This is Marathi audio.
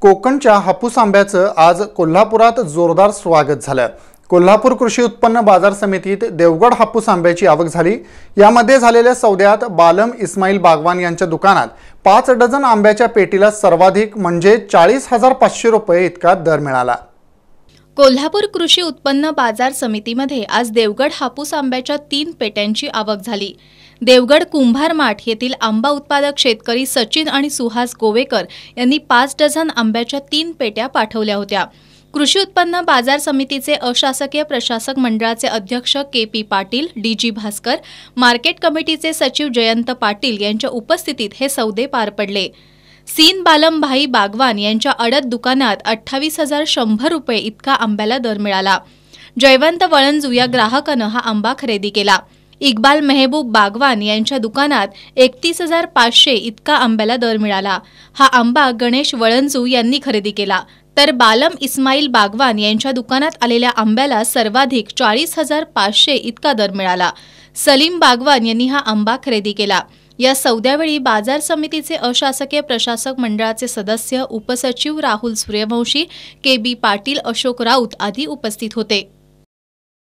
कोकणच्या हापूस आंब्याचं आज कोल्हापुरात जोरदार स्वागत झालं कोल्हापूर कृषी उत्पन्न बाजार समितीत देवगड हापूस आंब्याची आवक झाली यामध्ये झालेल्या सौद्यात बालम इस्माईल बागवान यांच्या दुकानात पाच डझन आंब्याच्या पेटीला सर्वाधिक म्हणजे चाळीस हजार पाचशे रुपये इतका दर मिळाला कोल्हापूर कृषी उत्पन्न बाजार समितीमध्ये आज देवगड हापूस आंब्याच्या तीन पेट्यांची आवक झाली देवगड कुंभार माठ येथील आंबा उत्पादक शेतकरी सचिन आणि सुहास गोवेकर यांनी पाच डझन आंब्याच्या तीन पेट्या पाठवल्या होत्या कृषी उत्पन्न बाजार समितीचे अशासकीय प्रशासक मंडळाचे अध्यक्ष K P Patil D G Bhaskar market कमिटीचे सचिव जयंत पाटील यांच्या उपस्थितीत हे सौदे पार पडले सीन बालमभाई बागवान यांच्या अडत दुकानात अठ्ठावीस हजार शंभर रुपये इतका आंब्याला दर मिळाला जयवंत वळंजू या ग्राहकानं हा आंबा खरेदी केला इकबाल मेहबूब बागवान यांच्या दुकानात एकतीस हजार पाचशे इतका आंब्याला दर मिळाला हा आंबा गणेश वळंजू यांनी खरेदी केला तर बालम इस्माईल बागवान यांच्या दुकानात आलेल्या आंब्याला सर्वाधिक चाळीस हजार पाचशे इतका दर मिळाला सलीम बागवान यांनी हा आंबा खरेदी केला या सौद्यावेळी बाजार समितीचे अशासकीय प्रशासक मंडळाचे सदस्य उपसचिव राहुल सूर्यवंशी के बी पाटील अशोक राऊत आदी उपस्थित होते